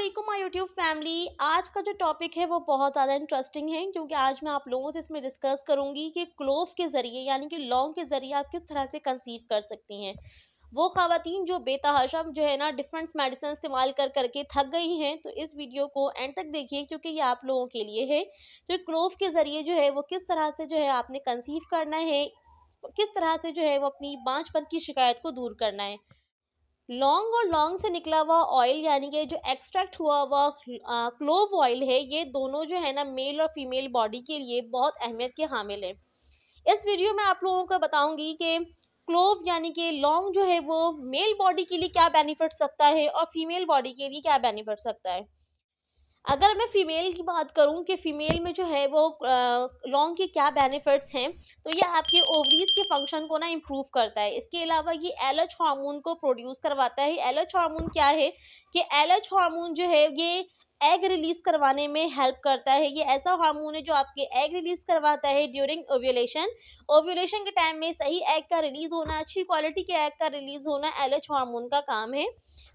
असलम माई YouTube family आज का जो टॉपिक है वो बहुत ज़्यादा इंटरेस्टिंग है क्योंकि आज मैं आप लोगों से इसमें डिस्कस करूँगी कि क्लोव के ज़रिए यानी कि लॉन्ग के ज़रिए आप किस तरह से कंसीव कर सकती हैं वो खातन जो बेतहाशा जो है ना डिफरेंट मेडिसिन इस्तेमाल कर करके थक गई हैं तो इस वीडियो को एंड तक देखिए क्योंकि ये आप लोगों के लिए है तो क्लोव के ज़रिए जो है वो किस तरह से जो है आपने कंसीव करना है किस तरह से जो है वो अपनी बाँचपन की शिकायत को दूर करना है लॉन्ग और लॉन्ग से निकला हुआ ऑयल यानी कि जो एक्सट्रैक्ट हुआ हुआ क्लोव ऑयल है ये दोनों जो है ना मेल और फीमेल बॉडी के लिए बहुत अहमियत के हामिल हैं इस वीडियो में आप लोगों को बताऊंगी कि क्लोव यानी कि लॉन्ग जो है वो मेल बॉडी के लिए क्या बेनिफिट सकता है और फीमेल बॉडी के लिए क्या बेनिफिट सकता है अगर मैं फ़ीमेल की बात करूं कि फ़ीमेल में जो है वो लॉन्ग के क्या बेनिफिट्स हैं तो ये आपके ओवरीज के फंक्शन को ना इम्प्रूव करता है इसके अलावा ये एलच हार्मोन को प्रोड्यूस करवाता है एलच हार्मोन क्या है कि एलच हार्मोन जो है ये एग रिलीज़ करवाने में हेल्प करता है ये ऐसा हार्मोन है जो आपके एग रिलीज़ करवाता है ड्यूरिंग ओव्यूलेशन ओव्यूलेशन के टाइम में सही एग का रिलीज़ होना अच्छी क्वालिटी के एग का रिलीज़ होना एलच हार्मोन का काम है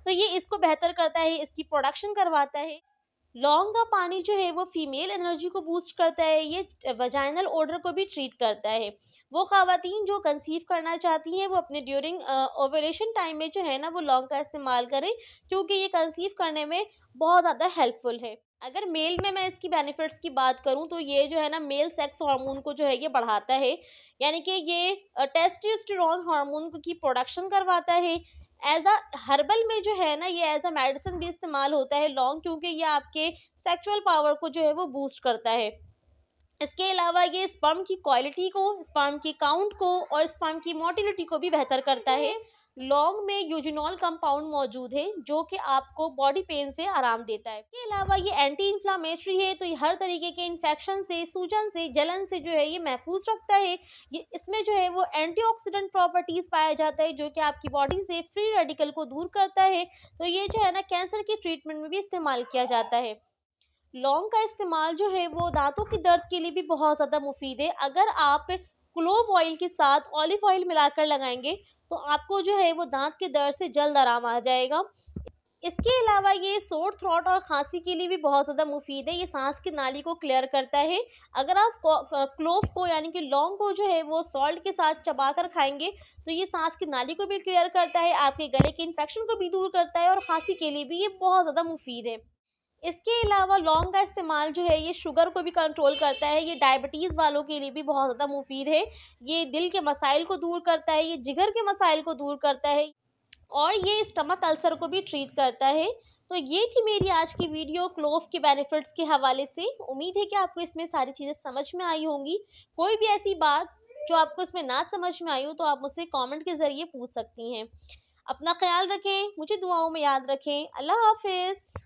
तो ये इसको बेहतर करता है इसकी प्रोडक्शन करवाता है लौंग का पानी जो है वो फीमेल एनर्जी को बूस्ट करता है ये वजाइनल ऑर्डर को भी ट्रीट करता है वो खातन जो कंसीव करना चाहती हैं वो अपने ड्यूरिंग ओवरेशन टाइम में जो है ना वो लौंग का इस्तेमाल करें क्योंकि ये कंसीव करने में बहुत ज़्यादा हेल्पफुल है अगर मेल में मैं इसकी बेनिफिट्स की बात करूं तो ये जो है ना मेल सेक्स हार्मोन को जो है ये बढ़ाता है यानी कि ये टेस्टोस्टेरोन हार्मोन की प्रोडक्शन करवाता है एज अ हर्बल में जो है ना ये एज अ मेडिसिन भी इस्तेमाल होता है लॉन्ग क्योंकि ये आपके सेक्सुअल पावर को जो है वो बूस्ट करता है इसके अलावा ये स्पर्म की क्वालिटी को स्पर्म की काउंट को और स्पर्म की मोटिलिटी को भी बेहतर करता है लौंग में यूजिनॉल कंपाउंड मौजूद है जो कि आपको बॉडी पेन से आराम देता है इसके अलावा ये एंटी इंफ्लामेटरी है तो ये हर तरीके के इन्फेक्शन से सूजन से जलन से जो है ये महफूज रखता है ये इसमें जो है वो एंटीऑक्सीडेंट प्रॉपर्टीज़ पाया जाता है जो कि आपकी बॉडी से फ्री रेडिकल को दूर करता है तो ये जो है ना कैंसर की ट्रीटमेंट में भी इस्तेमाल किया जाता है लौंग का इस्तेमाल जो है वो दांतों के दर्द के लिए भी बहुत ज़्यादा मुफीद है अगर आप क्लोव ऑयल के साथ ऑलिव ऑयल मिलाकर लगाएंगे तो आपको जो है वो दांत के दर्द से जल्द आराम आ जाएगा इसके अलावा ये सोर थ्रॉट और खांसी के लिए भी बहुत ज़्यादा मुफीद है ये सांस की नाली को क्लियर करता है अगर आप क्लोव को यानी कि लौंग को जो है वो सॉल्ट के साथ चबा कर खाएंगे तो ये सांस की नाली को भी क्लियर करता है आपके गले के इन्फेक्शन को भी दूर करता है और खांसी के लिए भी ये बहुत ज़्यादा मुफीद है इसके अलावा लौंग का इस्तेमाल जो है ये शुगर को भी कंट्रोल करता है ये डायबिटीज़ वालों के लिए भी बहुत ज़्यादा मुफीद है ये दिल के मसाइल को दूर करता है ये जिगर के मसाइल को दूर करता है और ये स्टमक अल्सर को भी ट्रीट करता है तो ये थी मेरी आज की वीडियो क्लोव के बेनिफिट्स के हवाले से उम्मीद है कि आपको इसमें सारी चीज़ें समझ में आई होंगी कोई भी ऐसी बात जो आपको इसमें ना समझ में आई हो तो आप मुझसे कमेंट के ज़रिए पूछ सकती हैं अपना ख्याल रखें मुझे दुआओं में याद रखें अल्लाह हाफिज़